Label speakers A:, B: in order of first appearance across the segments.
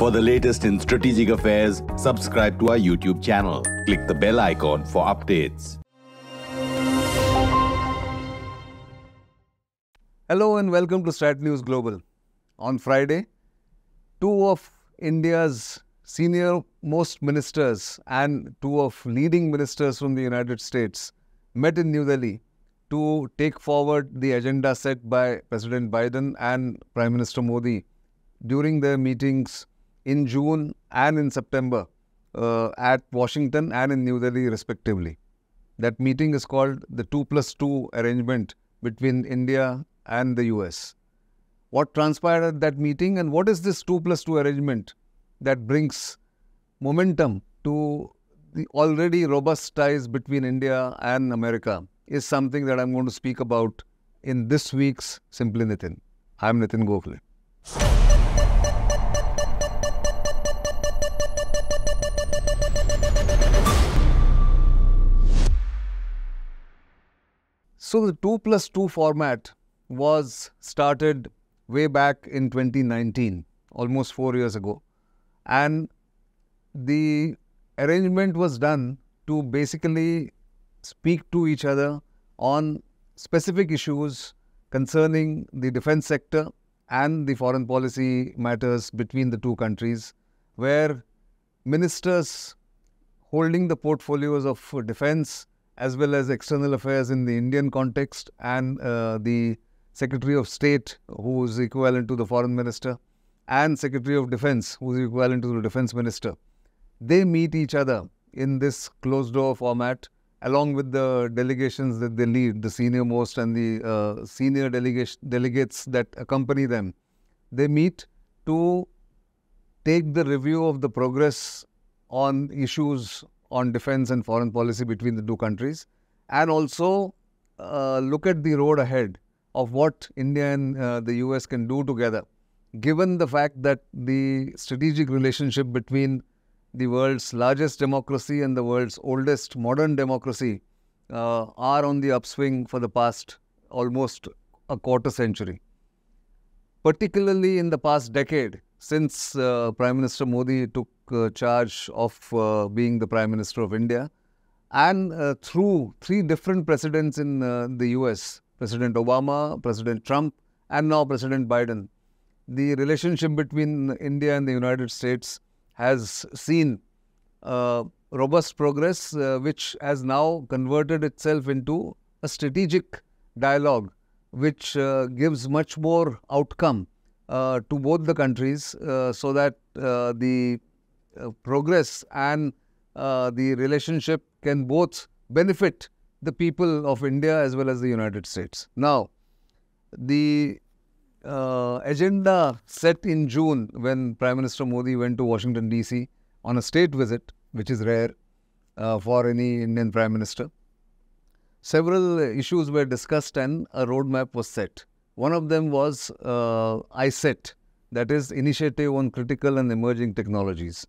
A: For the latest in strategic affairs, subscribe to our YouTube channel. Click the bell icon for updates. Hello and welcome to Strat News Global. On Friday, two of India's senior most ministers and two of leading ministers from the United States met in New Delhi to take forward the agenda set by President Biden and Prime Minister Modi during their meetings in June and in September uh, at Washington and in New Delhi, respectively. That meeting is called the 2 plus 2 arrangement between India and the US. What transpired at that meeting and what is this 2 plus 2 arrangement that brings momentum to the already robust ties between India and America is something that I'm going to speak about in this week's Simply Nitin. I'm Nitin Gokhale. So the 2 plus 2 format was started way back in 2019, almost four years ago. And the arrangement was done to basically speak to each other on specific issues concerning the defense sector and the foreign policy matters between the two countries, where ministers holding the portfolios of defense as well as external affairs in the Indian context, and uh, the Secretary of State, who is equivalent to the Foreign Minister, and Secretary of Defense, who is equivalent to the Defense Minister. They meet each other in this closed door format, along with the delegations that they lead, the senior most and the uh, senior delegation, delegates that accompany them. They meet to take the review of the progress on issues on defense and foreign policy between the two countries, and also uh, look at the road ahead of what India and uh, the US can do together, given the fact that the strategic relationship between the world's largest democracy and the world's oldest modern democracy uh, are on the upswing for the past almost a quarter century. Particularly in the past decade, since uh, Prime Minister Modi took uh, charge of uh, being the Prime Minister of India. And uh, through three different presidents in the US President Obama, President Trump, and now President Biden, the relationship between India and the United States has seen uh, robust progress, uh, which has now converted itself into a strategic dialogue, which uh, gives much more outcome to both the countries so that the uh, progress and uh, the relationship can both benefit the people of India as well as the United States. Now, the uh, agenda set in June when Prime Minister Modi went to Washington DC on a state visit, which is rare uh, for any Indian Prime Minister. Several issues were discussed and a roadmap was set. One of them was uh, ISET, that is Initiative on Critical and Emerging Technologies.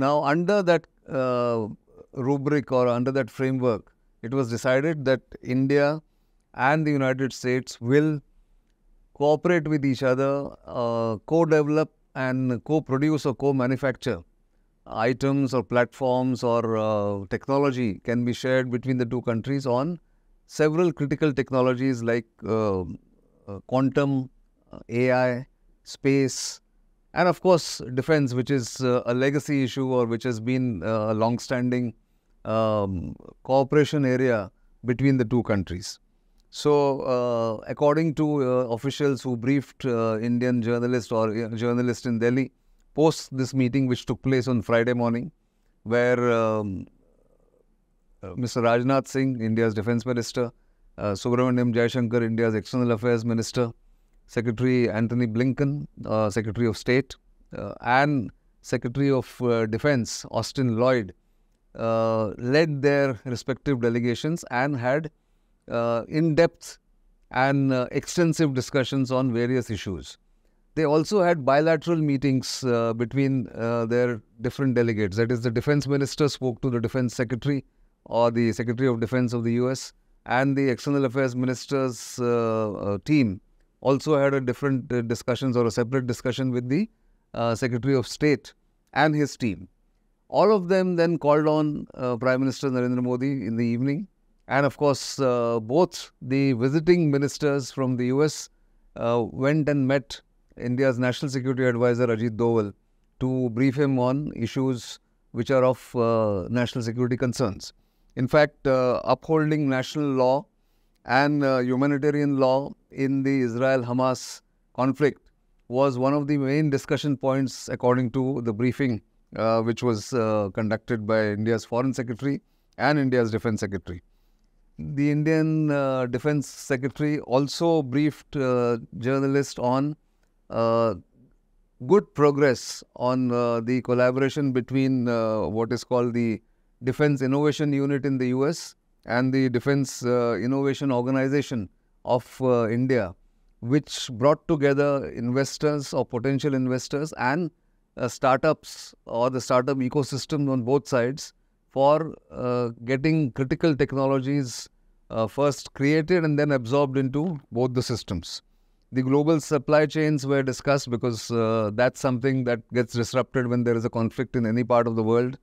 A: Now, under that uh, rubric or under that framework, it was decided that India and the United States will cooperate with each other, uh, co-develop and co-produce or co-manufacture items or platforms or uh, technology can be shared between the two countries on several critical technologies like uh, uh, quantum, uh, AI, space, and of course, defense, which is uh, a legacy issue or which has been uh, a long-standing um, cooperation area between the two countries. So, uh, according to uh, officials who briefed uh, Indian journalists or uh, journalists in Delhi, post this meeting which took place on Friday morning, where um, uh, Mr. Rajnath Singh, India's defense minister, uh, Subramaniam Jayashankar, India's external affairs minister, Secretary Anthony Blinken, uh, Secretary of State, uh, and Secretary of uh, Defense Austin Lloyd uh, led their respective delegations and had uh, in depth and uh, extensive discussions on various issues. They also had bilateral meetings between their different delegates. That is, the defense minister spoke to the defense secretary or the secretary of defense of the US, and the external affairs minister's team also had a different uh, discussions or a separate discussion with the uh, Secretary of State and his team. All of them then called on uh, Prime Minister Narendra Modi in the evening. And of course, uh, both the visiting ministers from the US uh, went and met India's National Security Advisor Ajit Doval to brief him on issues which are of uh, national security concerns. In fact, upholding national law and uh, humanitarian law in the Israel Hamas conflict was one of the main discussion points according to the briefing uh, which was uh, conducted by India's Foreign Secretary and India's Defense Secretary. The Indian uh, Defense Secretary also briefed uh, journalists on uh, good progress on uh, the collaboration between what is called the Defense Innovation Unit in the US and the Defense uh, Innovation Organization of uh, India, which brought together investors or potential investors and uh, startups or the startup ecosystem on both sides for getting critical technologies uh, first created and then absorbed into both the systems. The global supply chains were discussed because uh, that's something that gets disrupted when there is a conflict in any part of the world.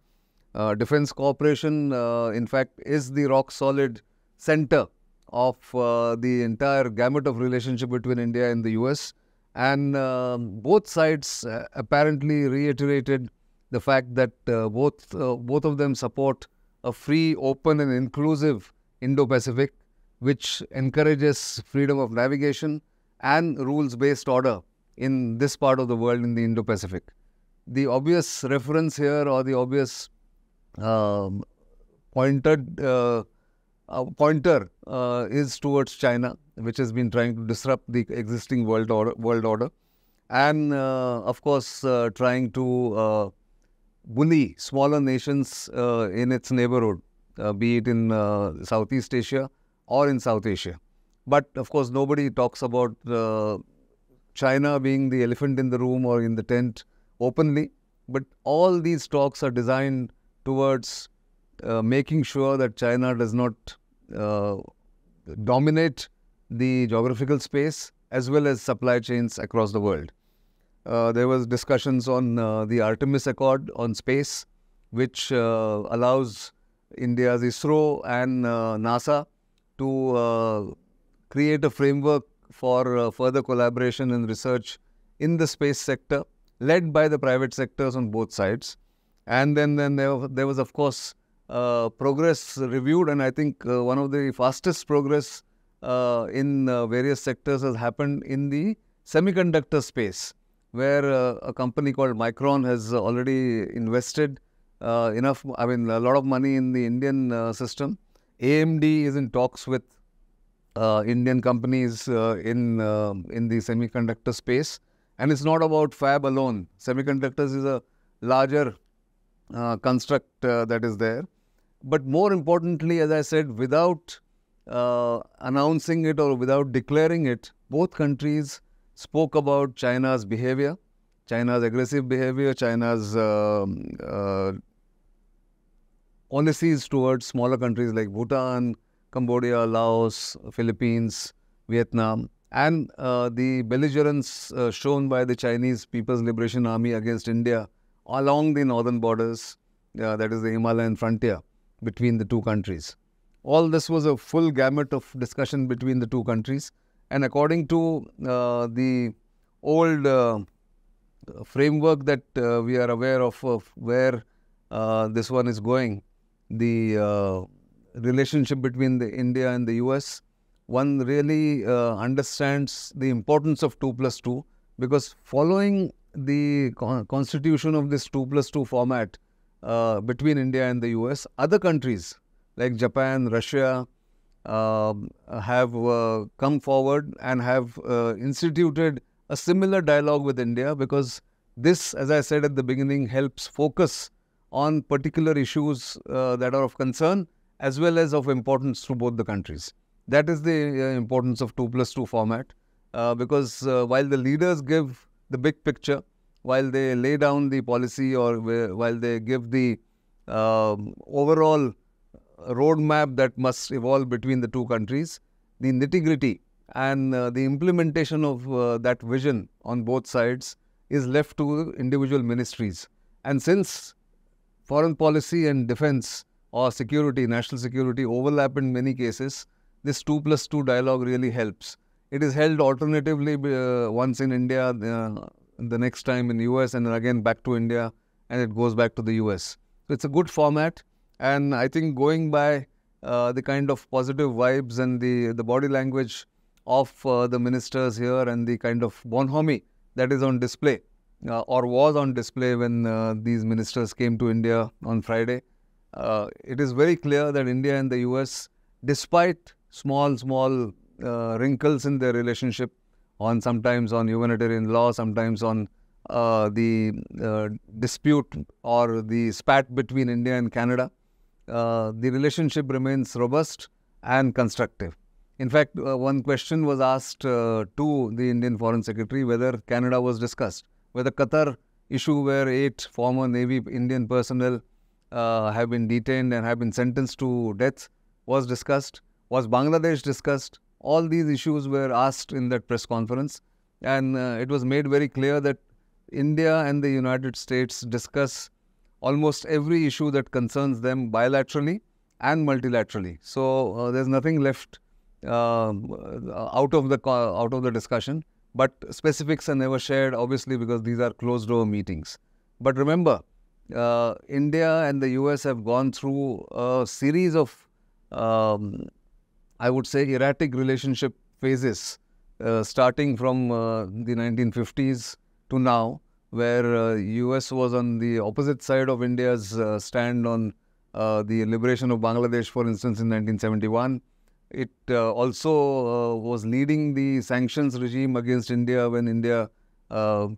A: Uh, Defense cooperation, uh, in fact, is the rock solid center of uh, the entire gamut of relationship between India and the US. And uh, both sides uh, apparently reiterated the fact that uh, both both of them support a free, open, and inclusive Indo-Pacific, which encourages freedom of navigation and rules-based order in this part of the world in the Indo-Pacific. The obvious reference here, or the obvious um, pointed uh, uh, pointer uh, is towards China, which has been trying to disrupt the existing world order, world order, and uh, of course uh, trying to uh, bully smaller nations in its neighborhood, be it in Southeast Asia or in South Asia. But of course, nobody talks about China being the elephant in the room or in the tent openly. But all these talks are designed towards uh, making sure that China does not uh, dominate the geographical space as well as supply chains across the world. Uh, there was discussions on uh, the Artemis Accord on space, which uh, allows India's ISRO and uh, NASA to create a framework for further collaboration and research in the space sector, led by the private sectors on both sides. And then, then there, there was, of course, uh, progress reviewed, and I think uh, one of the fastest progress uh, in uh, various sectors has happened in the semiconductor space, where uh, a company called Micron has already invested uh, enough, I mean, a lot of money in the Indian system. AMD is in talks with Indian companies in um, in the semiconductor space, and it's not about fab alone. Semiconductors is a larger uh, construct uh, that is there. But more importantly, as I said, without uh, announcing it or without declaring it, both countries spoke about China's behavior, China's aggressive behavior, China's um, uh, policies towards smaller countries like Bhutan, Cambodia, Laos, Philippines, Vietnam, and uh, the belligerence uh, shown by the Chinese People's Liberation Army against India along the northern borders, uh, that is the Himalayan frontier between the two countries. All this was a full gamut of discussion between the two countries. And according to uh, the old uh, framework that uh, we are aware of, of where uh, this one is going, the relationship between the India and the US, one really uh, understands the importance of 2 plus 2 because following the con constitution of this 2 plus 2 format uh, between India and the US, other countries like Japan, Russia um, uh, have come forward and have uh, instituted a similar dialogue with India because this, as I said at the beginning, helps focus on particular issues uh, that are of concern as well as of importance to both the countries. That is the uh, importance of 2 plus 2 format. Uh, because uh, while the leaders give the big picture while they lay down the policy or while they give the um, overall roadmap that must evolve between the two countries, the nitty-gritty and uh, the implementation of uh, that vision on both sides is left to individual ministries. And since foreign policy and defense or security, national security overlap in many cases, this 2 plus 2 dialogue really helps. It is held alternatively uh, once in India, uh, the next time in US, and then again back to India, and it goes back to the US. So it's a good format, and I think going by uh, the kind of positive vibes and the the body language of uh, the ministers here and the kind of bonhomie that is on display uh, or was on display when uh, these ministers came to India on Friday. it is very clear that India and the US, despite small, small uh, wrinkles in their relationship on sometimes on humanitarian law, sometimes on uh, the uh, dispute or the spat between India and Canada. Uh, the relationship remains robust and constructive. In fact, uh, one question was asked uh, to the Indian Foreign Secretary whether Canada was discussed, whether Qatar issue where eight former Navy Indian personnel have been detained and have been sentenced to death was discussed. Was Bangladesh discussed? All these issues were asked in that press conference, and uh, it was made very clear that India and the United States discuss almost every issue that concerns them bilaterally and multilaterally. So uh, there's nothing left um, uh, out of the out of the discussion. But specifics are never shared, obviously, because these are closed door meetings. But remember, uh, India and the US have gone through a series of um, I would say, erratic relationship phases, uh, starting from uh, the 1950s to now, where uh, US was on the opposite side of India's uh, stand on uh, the liberation of Bangladesh, for instance, in 1971. It uh, also was leading the sanctions regime against India when India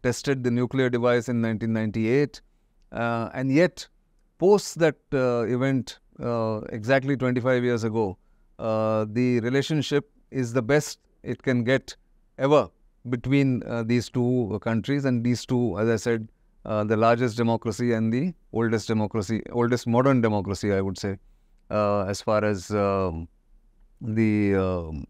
A: tested the nuclear device in 1998. and yet, post that event, exactly 25 years ago, uh, the relationship is the best it can get ever between uh, these two countries and these two, as I said, uh, the largest democracy and the oldest democracy, oldest modern democracy, I would say, uh, as far as um, the um,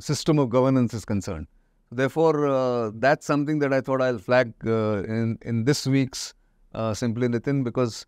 A: system of governance is concerned. Therefore, uh, that's something that I thought I'll flag in in this week's Simply Nitin because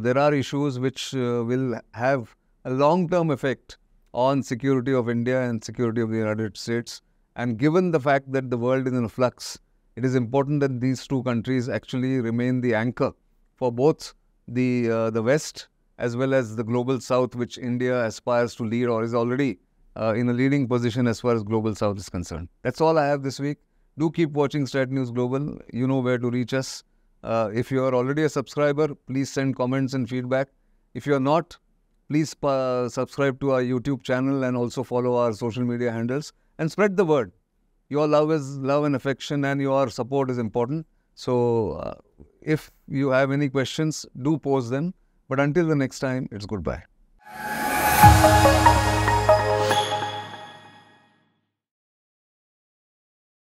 A: there are issues which will have a long-term effect on security of India and security of the United States. And given the fact that the world is in flux, it is important that these two countries actually remain the anchor for both the, uh, the West as well as the global South, which India aspires to lead or is already uh, in a leading position as far as global South is concerned. That's all I have this week. Do keep watching Stat News Global. You know where to reach us. Uh, if you are already a subscriber, please send comments and feedback. If you are not, Please uh, subscribe to our YouTube channel and also follow our social media handles and spread the word. Your love is love and affection and your support is important. So uh, if you have any questions, do post them. But until the next time, it's goodbye.